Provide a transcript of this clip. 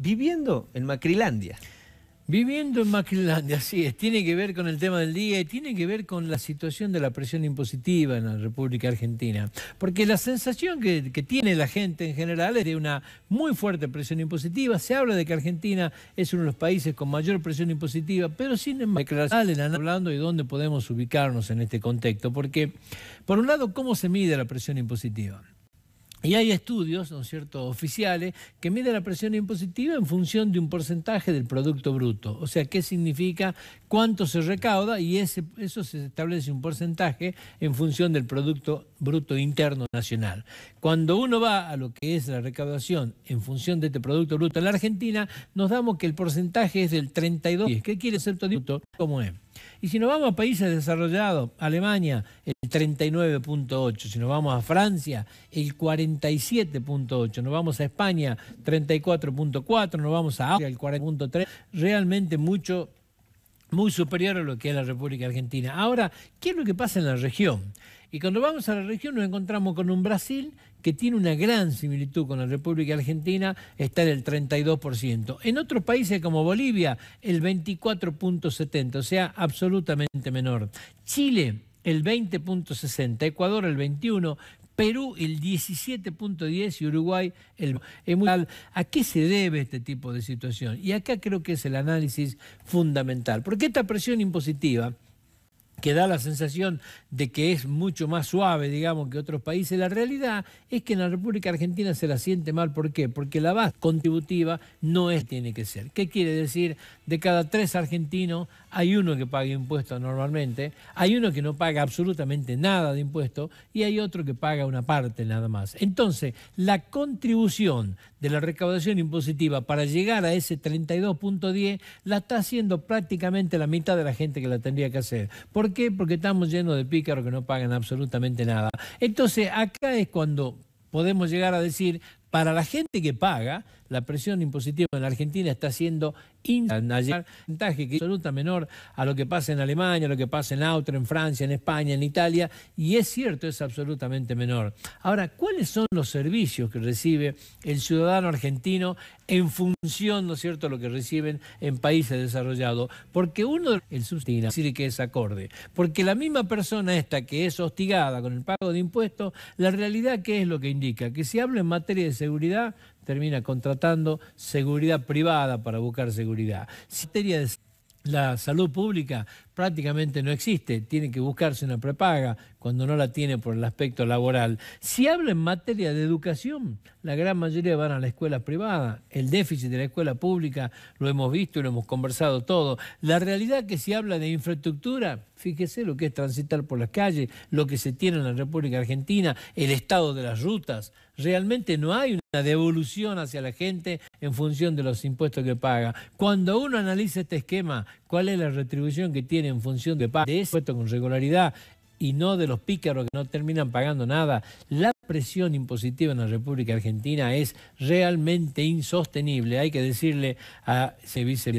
viviendo en Macrilandia. Viviendo en Macrilandia, así es, tiene que ver con el tema del día y tiene que ver con la situación de la presión impositiva en la República Argentina. Porque la sensación que, tiene la gente en general es de una muy fuerte presión impositiva. Se habla de que Argentina es uno de los países con mayor presión impositiva, pero sin embargo, Macrilandia, hablando de dónde podemos ubicarnos en este contexto. Porque, por un lado, ¿cómo se mide la presión impositiva? Y hay estudios, ¿no es cierto?, oficiales que miden la presión impositiva en función de un porcentaje del Producto Bruto. O sea, qué significa, cuánto se recauda y ese, eso se establece un porcentaje en función del Producto Bruto Interno Nacional. Cuando uno va a lo que es la recaudación en función de este Producto Bruto en la Argentina, nos damos que el porcentaje es del 32. ¿Qué quiere ser todo esto? ¿Cómo es? Y si nos vamos a países desarrollados, Alemania el 39.8, si nos vamos a Francia el 47.8, nos vamos a España 34.4, nos vamos a Austria el 40.3, realmente mucho muy superior a lo que es la República Argentina. Ahora, ¿qué es lo que pasa en la región? Y cuando vamos a la región nos encontramos con un Brasil que tiene una gran similitud con la República Argentina, está en el 32%. En otros países como Bolivia, el 24.70, o sea, absolutamente menor. Chile, el 20.60, Ecuador el 21, Perú el 17.10 y Uruguay el... ¿A qué se debe este tipo de situación? Y acá creo que es el análisis fundamental, porque esta presión impositiva que da la sensación de que es mucho más suave, digamos, que otros países, la realidad es que en la República Argentina se la siente mal. ¿Por qué? Porque la base contributiva no es tiene que ser. ¿Qué quiere decir? De cada tres argentinos hay uno que paga impuestos normalmente, hay uno que no paga absolutamente nada de impuestos y hay otro que paga una parte nada más. Entonces, la contribución de la recaudación impositiva para llegar a ese 32.10 la está haciendo prácticamente la mitad de la gente que la tendría que hacer. ¿Por qué? Porque estamos llenos de pícaros que no pagan absolutamente nada. Entonces, acá es cuando podemos llegar a decir, para la gente que paga, la presión impositiva en la Argentina está siendo un porcentaje que es absoluta menor a lo que pasa en Alemania, a lo que pasa en Austria, en Francia, en España, en Italia, y es cierto, es absolutamente menor. Ahora, ¿cuáles son los servicios que recibe el ciudadano argentino en función, ¿no es cierto?, de lo que reciben en países desarrollados? Porque uno, el es decir que es acorde, porque la misma persona esta que es hostigada con el pago de impuestos, la realidad, ¿qué es lo que indica? Que si hablo en materia de seguridad, termina contratando seguridad privada para buscar seguridad. Si la salud pública prácticamente no existe, tiene que buscarse una prepaga cuando no la tiene por el aspecto laboral. Si habla en materia de educación, la gran mayoría van a la escuela privada, el déficit de la escuela pública lo hemos visto y lo hemos conversado todo. La realidad que si habla de infraestructura, fíjese lo que es transitar por las calles, lo que se tiene en la República Argentina, el estado de las rutas, realmente no hay una devolución hacia la gente en función de los impuestos que paga. Cuando uno analiza este esquema, ¿cuál es la retribución que tiene en función de, de ese puesto con regularidad y no de los pícaros que no terminan pagando nada. La presión impositiva en la República Argentina es realmente insostenible. Hay que decirle a ese